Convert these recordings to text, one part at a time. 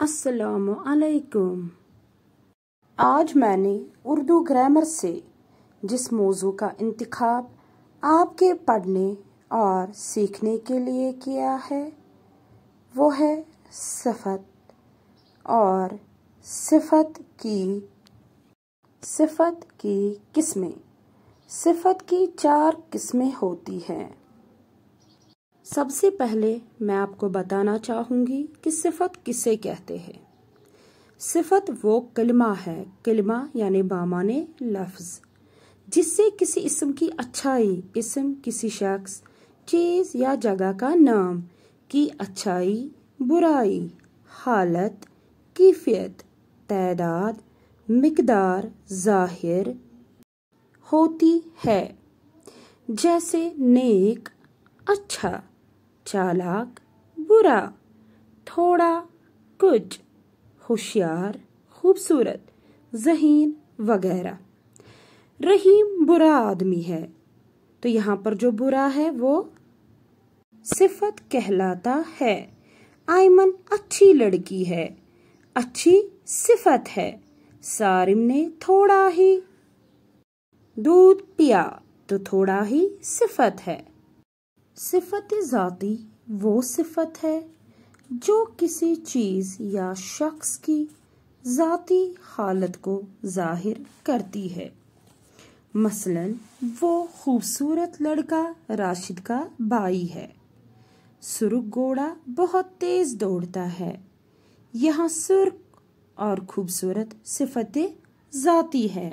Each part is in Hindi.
असलकुम आज मैंने उर्दू ग्रामर से जिस मौजू का इंतखब आपके पढ़ने और सीखने के लिए किया है वो है सिफत और सिफत की सिफत की किस्में सिफत की चार किस्में होती हैं सबसे पहले मैं आपको बताना चाहूंगी कि सिफत किसे कहते हैं सिफत वो कलमा है कलमा यानी बामाने लफ्ज़ जिससे किसी इसम की अच्छाई इसम किसी शख्स चीज़ या जगह का नाम की अच्छाई बुराई हालत कीफियत तदाद मकदार ज़ाहिर होती है जैसे नेक अच्छा चालाक बुरा थोड़ा कुछ होशियार खूबसूरत जहीन वगैरह रहीम बुरा आदमी है तो यहाँ पर जो बुरा है वो सिफत कहलाता है आयमन अच्छी लड़की है अच्छी सिफत है सारिम ने थोड़ा ही दूध पिया तो थोड़ा ही सिफत है सिफत ज़ाती वो सिफत है जो किसी चीज़ या शख्स की ज़ाती हालत को जाहिर करती है मसलन वो खूबसूरत लड़का राशिद का बाई है सुरख घोड़ा बहुत तेज़ दौड़ता है यहाँ सुरख और खूबसूरत सिफत ज़ाती है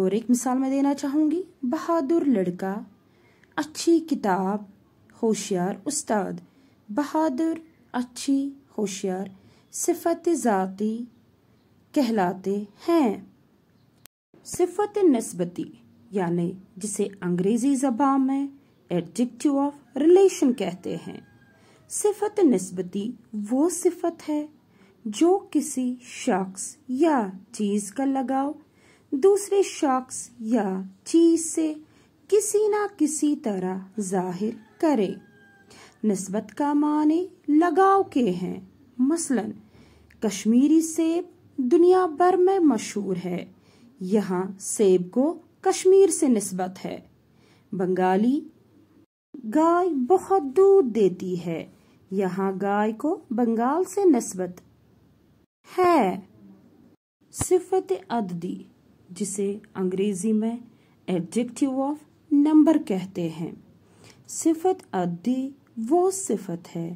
और एक मिसाल मैं देना चाहूँगी बहादुर लड़का अच्छी किताब होशियार उस्ताद बहादुर अच्छी होशियार सिफत ज़ाती कहलाते हैं सिफत नस्बती यानी जिसे अंग्रेज़ी जबा में एडजेक्टिव ऑफ रिलेशन कहते हैं सिफत नस्बती वो सिफत है जो किसी शख्स या चीज़ का लगाव दूसरे शख्स या चीज़ से किसी ना किसी तरह जाहिर करे नस्बत का माने लगाव के हैं मसलन कश्मीरी सेब दुनिया भर में मशहूर है यहाँ सेब को कश्मीर से नस्बत है बंगाली गाय बहुत दूध देती है यहाँ गाय को बंगाल से नस्बत है सिफत अददी जिसे अंग्रेजी में एडजेक्टिव ऑफ नंबर कहते हैं सिफत अद्दी वो सिफत है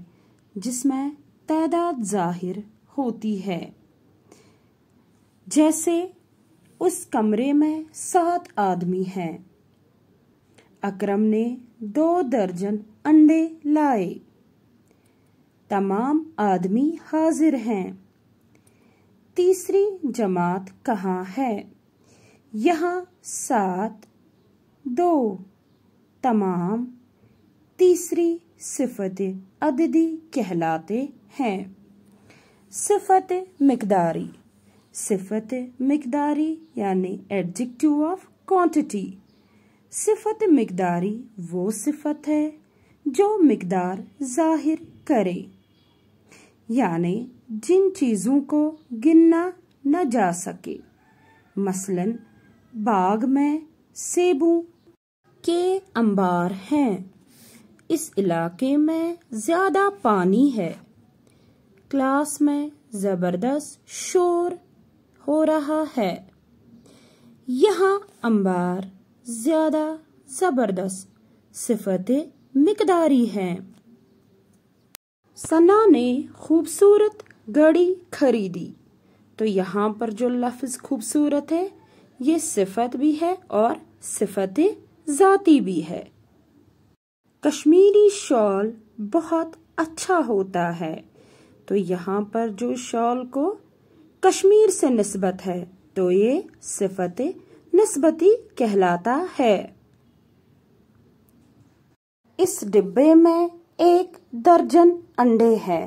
जिसमें तादाद जाहिर होती है जैसे उस कमरे में सात आदमी हैं अकरम ने दो दर्जन अंडे लाए तमाम आदमी हाजिर हैं तीसरी जमात कहाँ है यहाँ सात दो तमाम तीसरी सिफत अददी कहलाते हैं सिफत मकदारी सिफत मकदारी यानी एडजेक्टिव ऑफ क्वांटिटी सिफत मकदारी वो सिफत है जो मकदार जाहिर करे यानी जिन चीज़ों को गिनना न जा सके मसलन बाग में सेबों के अंबार हैं इस इलाके में ज़्यादा पानी है क्लास में ज़बरदस्त शोर हो रहा है यहाँ अंबार ज़्यादा ज़बरदस्त सिफत मकदारी है सना ने खूबसूरत घड़ी खरीदी तो यहाँ पर जो लफ्ज़ खूबसूरत है ये सिफत भी है और सिफत ज़ाती भी है कश्मीरी शॉल बहुत अच्छा होता है तो यहाँ पर जो शॉल को कश्मीर से नस्बत है तो ये सिफत नस्बती कहलाता है इस डिब्बे में एक दर्जन अंडे हैं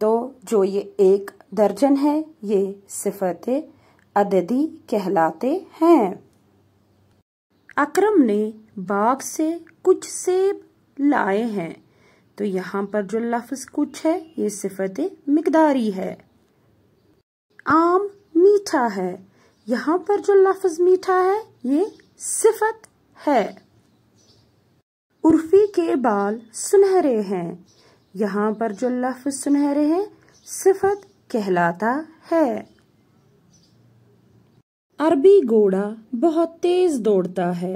तो जो ये एक दर्जन है ये सिफत अददी कहलाते हैं अकरम ने बाग से कुछ सेब लाए हैं तो यहाँ पर जो लफ्ज कुछ है ये सिफत मकदारी है आम मीठा है यहाँ पर जो लफ्ज मीठा है ये सिफत है उर्फी के बाल सुनहरे हैं यहाँ पर जो लफ्ज सुनहरे हैं सिफत कहलाता है अरबी घोड़ा बहुत तेज दौड़ता है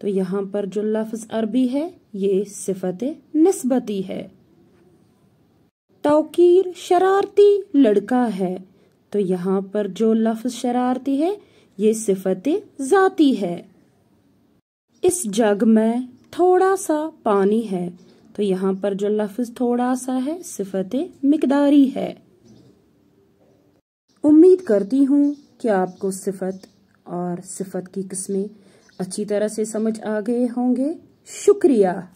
तो यहाँ पर जो लफ्ज अरबी है ये सिफत नस्बती है तोकीर शरारती लड़का है तो यहाँ पर जो लफ्ज शरारती है ये सिफत जाती है इस जग में थोड़ा सा पानी है तो यहाँ पर जो लफ्ज थोड़ा सा है सिफत मकदारी है उम्मीद करती हूँ क्या आपको सिफत और सिफत की किस्में अच्छी तरह से समझ आ गए होंगे शुक्रिया